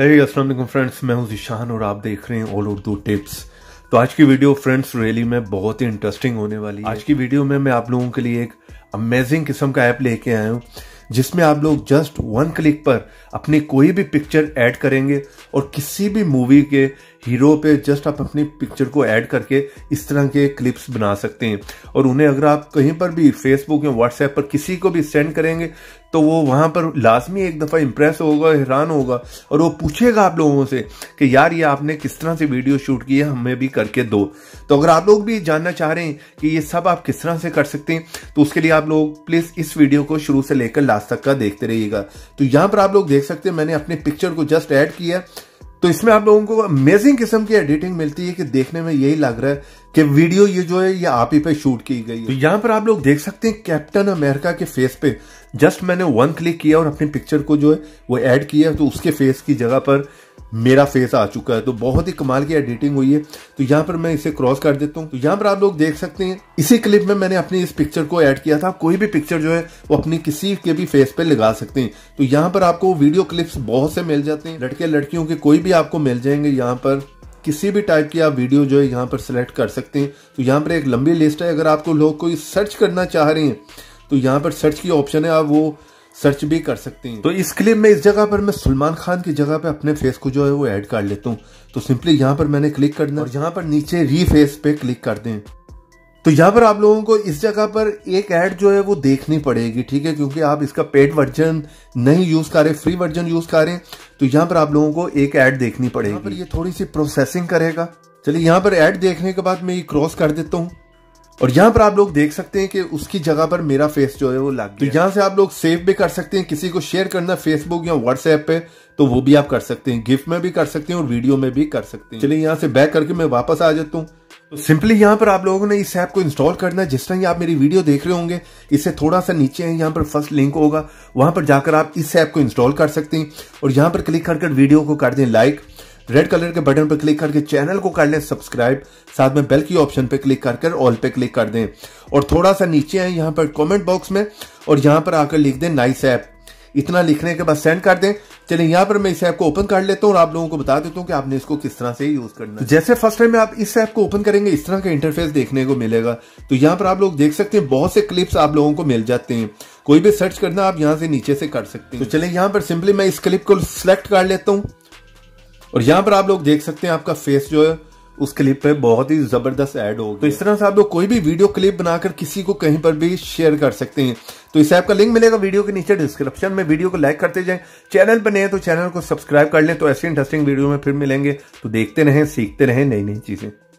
Aslam friends मैं हूं जिशान और आप देख रहे हैं ऑल उर्दू टिप्स तो आज की वीडियो फ्रेंड्स रियली में बहुत ही इंटरेस्टिंग होने वाली है आज की वीडियो में मैं आप लोगों के लिए एक अमेजिंग किस्म का ऐप लेके आया हूँ जिसमें आप लोग जस्ट वन क्लिक पर अपनी कोई भी पिक्चर ऐड करेंगे और किसी भी मूवी के हीरो पे जस्ट आप अपनी पिक्चर को ऐड करके इस तरह के क्लिप्स बना सकते हैं और उन्हें अगर आप कहीं पर भी फेसबुक या व्हाट्सएप पर किसी को भी सेंड करेंगे तो वो वहाँ पर लाजमी एक दफ़ा इम्प्रेस होगा हैरान होगा और वो पूछेगा आप लोगों से कि यार ये आपने किस तरह से वीडियो शूट की है हमें भी करके दो तो अगर आप लोग भी जानना चाह रहे हैं कि ये सब आप किस तरह से कर सकते हैं तो उसके लिए आप लोग प्लीज़ इस वीडियो को शुरू से लेकर ला लास्ट तक का देखते रहिएगा तो यहां पर आप लोग देख सकते हैं मैंने अपने पिक्चर को जस्ट ऐड किया है तो इसमें आप लोगों को अमेजिंग किस्म की एडिटिंग मिलती है कि देखने में यही लग रहा है कि वीडियो ये जो है ये आप ही पे शूट की गई है तो यहां पर आप लोग देख सकते हैं कैप्टन अमेरिका के फेस पे जस्ट मैंने वन क्लिक किया और अपनी पिक्चर को जो है वो ऐड किया तो उसके फेस की जगह पर मेरा फेस आ चुका है तो बहुत ही कमाल की एडिटिंग हुई है तो यहाँ पर मैं इसे क्रॉस कर देता हूँ तो यहाँ पर आप लोग देख सकते हैं इसी क्लिप में मैंने अपनी इस पिक्चर को ऐड किया था कोई भी पिक्चर जो है वो अपनी किसी के भी फेस पे लगा सकते हैं तो यहाँ पर आपको वीडियो क्लिप्स बहुत से मिल जाते हैं लड़के लड़कियों के कोई भी आपको मिल जाएंगे यहाँ पर किसी भी टाइप की आप वीडियो जो है यहाँ पर सिलेक्ट कर सकते हैं तो यहाँ पर एक लंबी लिस्ट है अगर आपको लोग कोई सर्च करना चाह रहे हैं तो यहाँ पर सर्च की ऑप्शन है आप वो सर्च भी कर सकते हैं तो इसके लिए मैं इस जगह पर मैं सलमान खान की जगह पे अपने फेस को जो है वो ऐड कर लेता हूँ तो सिंपली यहाँ पर मैंने क्लिक करना और यहाँ पर नीचे री फेस पे क्लिक कर दें तो यहाँ पर आप लोगों को इस जगह पर एक ऐड जो है वो देखनी पड़ेगी ठीक है क्योंकि आप इसका पेड वर्जन नहीं यूज़ कर रहे फ्री वर्जन यूज़ कर रहे तो यहाँ पर आप लोगों को एक ऐड देखनी पड़ेगी यहाँ पर ये थोड़ी सी प्रोसेसिंग करेगा चलिए यहाँ पर ऐड देखने के बाद मैं ये क्रॉस कर देता हूँ और यहाँ पर आप लोग देख सकते हैं कि उसकी जगह पर मेरा फेस जो है वो लग तो गया तो यहाँ से आप लोग सेव भी कर सकते हैं किसी को शेयर करना फेसबुक या व्हाट्सएप पे तो वो भी आप कर सकते हैं गिफ्ट में भी कर सकते हैं और वीडियो में भी कर सकते हैं चलिए यहाँ से बैक करके मैं वापस आ जाता हूँ तो सिंपली यहाँ पर आप लोगों ने इस ऐप को इंस्टॉल करना है जिस तरह आप मेरी वीडियो देख रहे होंगे इससे थोड़ा सा नीचे है यहाँ पर फर्स्ट लिंक होगा वहां पर जाकर आप इस ऐप को इंस्टॉल कर सकते हैं और यहाँ पर क्लिक कर वीडियो को कर दें लाइक रेड कलर के बटन पर क्लिक करके चैनल को कर लें सब्सक्राइब साथ में बेल की ऑप्शन पर क्लिक कर ऑल पे क्लिक कर दें और थोड़ा सा नीचे आए यहाँ पर कमेंट बॉक्स में और यहाँ पर आकर लिख दें नाइस ऐप इतना लिखने के बाद सेंड कर दें चलिए यहाँ पर मैं इस ऐप को ओपन कर लेता हूँ और आप लोगों को बता देता हूँ कि आपने इसको किस तरह से यूज करना है जैसे फर्स्ट टाइम में आप इस ऐप को ओपन करेंगे इस तरह का इंटरफेस देखने को मिलेगा तो यहाँ पर आप लोग देख सकते हैं बहुत से क्लिप्स आप लोगों को मिल जाते हैं कोई भी सर्च करना आप यहाँ से नीचे से कर सकते हैं तो चले यहाँ पर सिंपली मैं इस क्लिप को सिलेक्ट कर लेता हूँ और यहाँ पर आप लोग देख सकते हैं आपका फेस जो है उस क्लिप पे बहुत ही जबरदस्त ऐड हो तो इस तरह से आप लोग कोई भी वीडियो क्लिप बनाकर किसी को कहीं पर भी शेयर कर सकते हैं तो इस ऐप का लिंक मिलेगा वीडियो के नीचे डिस्क्रिप्शन में वीडियो को लाइक करते जाएं चैनल पर नए तो चैनल को सब्सक्राइब कर लें तो ऐसे इंटरेस्टिंग वीडियो में फिर मिलेंगे तो देखते रहें सीखते रहें नई नई चीजें